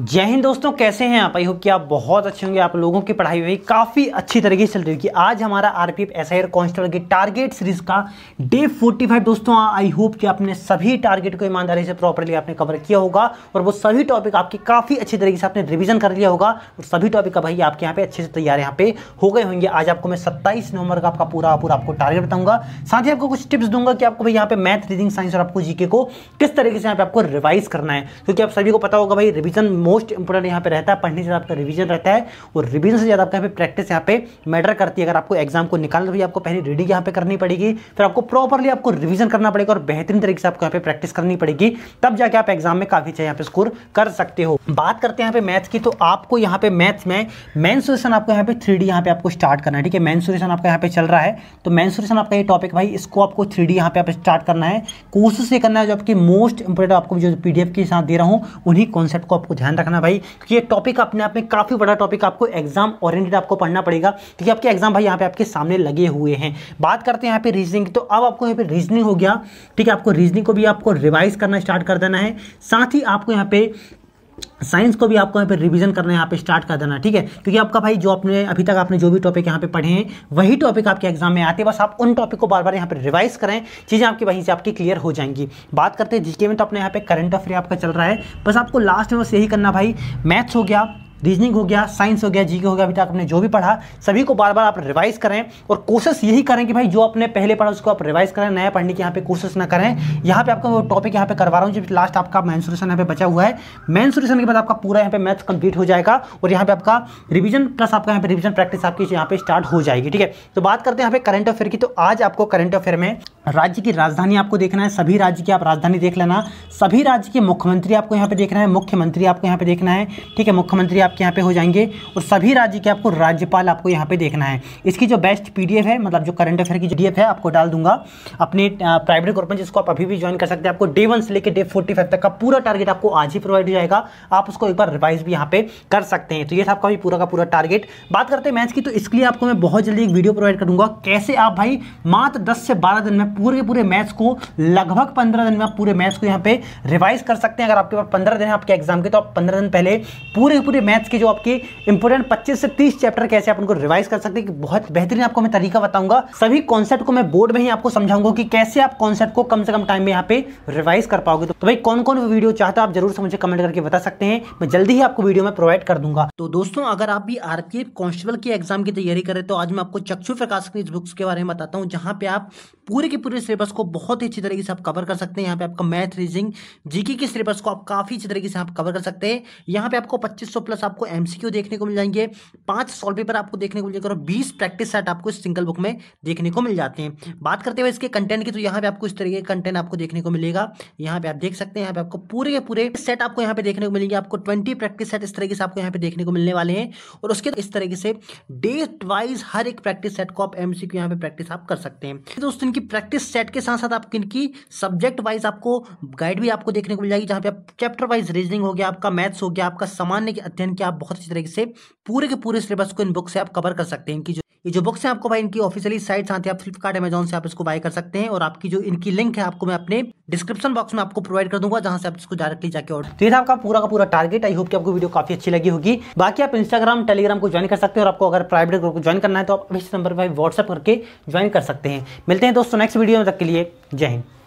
जय हिंद दोस्तों कैसे हैं आप आई होप कि आप बहुत अच्छे होंगे आप लोगों की पढ़ाई हुई काफ़ी अच्छी तरीके से चल रही है आज हमारा आरपीएफ एसआईआर कॉन्स्टेबल की टारगेट सीरीज का डे 45 दोस्तों आई होप कि आपने सभी टारगेट को ईमानदारी से प्रॉपरली आपने कवर किया होगा और वो सभी टॉपिक आपके काफ़ी अच्छी तरीके से आपने रिविजन कर लिया होगा और सभी टॉपिक का भाई आपके यहाँ पे अच्छे से तैयार यहाँ पे हो गए होंगे आज आपको मैं सत्ताईस नवंबर का आपका पूरा पूरा आपको टारगेट बताऊंगा साथ ही आपको कुछ टिप्स दूंगा कि आपको भाई यहाँ पे मैथ रीडिंग साइंस और आपको जीके को किस तरीके से यहाँ पे आपको रिवाइज करना है क्योंकि आप सभी को पता होगा भाई रिविजन मोस्ट इंपॉर्टेंट यहाँ पे रहता है पढ़ने से आपका रिवीजन रहता है और रिवीजन से ज़्यादा आपका प्रैक्टिस यहाँ पे मैटर करती है अगर आपको एग्जाम को निकालना भी आपको पहले रीडिंग यहाँ पे करनी पड़ेगी फिर आपको प्रॉपरली आपको रिविजन करना पड़ेगा और बेहतरीन तरीके से आपको यहाँ पे प्रैक्टिस करनी पड़ेगी तब जाके आप एग्जाम में काफ़ी अच्छा यहाँ पे स्कोर कर सकते हो बात करते हैं यहाँ पे मैथ्स की तो आपको यहाँ पे मैथ्स में मेन सोल्यूशन आपको यहाँ पे थ्री डी पे आपको स्टार्ट करना है ठीक है मेन सोल्यूशन आपका यहाँ पे चल रहा है तो मेन सोल्यूशन आपका ये टॉपिक भाई इसको आपको थ्री डी पे आप स्टार्ट करना है कोशिश ये करना है जो आपकी मोस्ट इंपॉर्टेंट आपको जो पीडीएफ के साथ दे रहा हूँ उन्हीं कॉन्सेप्ट को आपको ध्यान ध्यान रखना भाई क्योंकि ये टॉपिक अपने आप में काफ़ी बड़ा टॉपिक आपको एग्जाम ओरिएंटेड आपको पढ़ना पड़ेगा क्योंकि आपके एग्जाम भाई यहाँ पे आपके सामने लगे हुए हैं बात करते हैं यहाँ पे रीजनिंग तो अब आपको यहाँ पे रीजनिंग हो गया ठीक है आपको रीजनिंग को भी आपको रिवाइज करना स्टार्ट कर देना है साथ ही आपको यहाँ पे साइंस को भी आपको यहाँ पे रिवीजन करना है यहाँ पे स्टार्ट कर देना ठीक है क्योंकि आपका भाई जो आपने अभी तक आपने जो भी टॉपिक यहाँ पे पढ़े हैं वही टॉपिक आपके एग्जाम में आते हैं बस आप उन टॉपिक को बार बार यहाँ पे रिवाइज करें चीज़ें आपकी वहीं से आपकी क्लियर हो जाएंगी बात करते हैं जिसके में तो अपने यहाँ पे करंट अफेयर आपका चल रहा है बस आपको लास्ट में बस यही करना भाई मैथ्स हो गया रीजनिंग हो गया साइंस हो गया जीके हो गया अभी तक आपने जो भी पढ़ा सभी को बार बार आप रिवाइज करें और कोशिश यही करें कि भाई जो आपने पहले पढ़ा उसको आप रिवाइज करें नया पढ़ने की यहाँ पे कोशिश ना करें यहाँ पे आपका वो टॉपिक यहाँ पे करवा रहा हूँ जो लास्ट आपका मैन सोल्यूशन यहाँ पे बचा हुआ है मैन सोल्यूशन के बाद आपका पूरा यहाँ पे मैथ्स कंप्लीट हो जाएगा और यहाँ पे आपका रिविजन प्लस आपका यहाँ पे रिविजन प्रैक्टिस आपकी यहाँ पे स्टार्ट हो जाएगी ठीक है तो बात करते हैं यहाँ पे करंट अफेयर की तो आज आपको करंट अफेयर में राज्य की राजधानी आपको देखना है सभी राज्य की आप राजधानी देख लेना सभी राज्य के मुख्यमंत्री आपको यहाँ पे देखना है मुख्यमंत्री आपको यहाँ पे देखना है ठीक है मुख्यमंत्री आप आपके यहाँ पे हो जाएंगे और सभी राज्य के आपको राज्यपाल आपको यहाँ पे देखना है इसकी जो बेस्ट पीडीएफ है मतलब जो करंट अफेयर की जो डी है आपको डाल दूंगा अपने प्राइवेट ग्रुप में जिसको आप अभी भी ज्वाइन कर सकते हैं आपको डे वन से लेकर डे फोर्टी तक का पूरा टारगेट आपको आज ही प्रोवाइड हो जाएगा आप उसको एक बार रिवाइज भी यहाँ पे कर सकते हैं तो ये था आपका भी पूरा का पूरा टारगेट बात करते हैं मैच की तो इसके लिए आपको मैं बहुत जल्दी एक वीडियो प्रोवाइड करूंगा कैसे आप भाई मात्र दस से बारह दिन में पूरे पूरे मैथ्स को लगभग पंद्रह दिन में आप पूरे मैथ्स को यहाँ पे रिवाइज कर सकते हैं अगर आपके पास पंद्रह दिन है आपके एग्जाम के तो आप पंद्रह दिन पहले पूरे पूरे मैथ्स मैथ्स की जो आपकी इंपोर्टेंट 25 से 30 चैप्टर कैसे आप उनको रिवाइज कर सकते हैं बहुत बेहतरीन आपको मैं तरीका बताऊंगा सभी कॉन्सेप्ट को मैं बोर्ड में ही आपको समझाऊंगा कि कैसे आप कॉन्सेप्ट को कम से कम टाइम में यहाँ पे रिवाइज कर पाओगे तो भाई कौन कौन वीडियो चाहते आप जरूर से मुझे कमेंट करके बता सकते हैं मैं जल्दी ही आपको वीडियो में प्रोवाइड कर दूंगा तो दोस्तों अगर आप भी आरपीएफ कॉन्स्टेबल की एग्जाम की तैयारी करें तो आज मैं आपको चक्षु प्रकाश की बुक्स के बारे में बताता हूँ जहाँ पे आप पूरे के पूरे सिलेबस को बहुत ही अच्छी तरीके से आप कवर कर सकते हैं यहाँ पे आपका मैथ रीजिंग जीके के सिलेबस को आप काफी अच्छी तरीके से आप कवर कर सकते हैं यहाँ पे आपको 2500 प्लस पास आपको एमसीक्यू देखने को मिल जाएंगे पांच सॉल्व पेपर आपको देखने को मिल जाएगा और बीस प्रैक्टिस सेट आपको इस सिंगल बुक में देखने को मिल जाते हैं बात करते हुए इसके कंटेंट की तो यहाँ पे आपको इस तरीके का कंटेंट आपको देखने को मिलेगा यहाँ पे आप देख सकते हैं यहाँ पे आपको पूरे के पूरे सेट आपको यहाँ पे देखने को मिलेंगे आपको ट्वेंटी प्रैक्टिस सेट इस तरीके से आपको यहाँ पे देखने को मिलने वाले हैं और उसके इस तरीके से डेट वाइज हर एक प्रैक्टिस सेट को आप एम सी यहाँ पे प्रैक्टिस आप कर सकते हैं तो उस दिन की प्रैक्टिस सेट के साथ साथ आपकी इनकी सब्जेक्ट वाइज आपको गाइड भी आपको देखने को मिल जाएगी जहाँ पे आप चैप्टर वाइज रीजनिंग हो गया आपका मैथ्स हो गया आपका सामान्य अध्ययन इनके आप बहुत अच्छी तरीके से पूरे के पूरे सिलेबस को इन बुक से आप कवर कर सकते हैं इनकी जो ये जो बुक्स हैं आपको भाई इनकी ऑफिशियली साइट आती है आप फ्लिपकार्ट अमेजॉन से आप इसको बाय कर सकते हैं और आपकी जो इनकी लिंक है आपको मैं अपने डिस्क्रिप्शन बॉक्स में आपको प्रोवाइड कर दूंगा जहां से आप इसको डायरेक्टली जाके और तो ये था आपका पूरा का पूरा टारगेट आई होप कि आपको वीडियो काफी अच्छी लगी होगी बाकी आप इंस्टाग्राम टेलीग्राम को ज्वाइन कर सकते हैं और आपको अगर प्राइवेट ग्रुप को ज्वाइन करना है तो आप इस नंबर पर व्हाट्सअप करके ज्वाइन कर सकते हैं मिलते हैं दोस्तों नेक्स्ट वीडियो में तक के लिए जय हिंद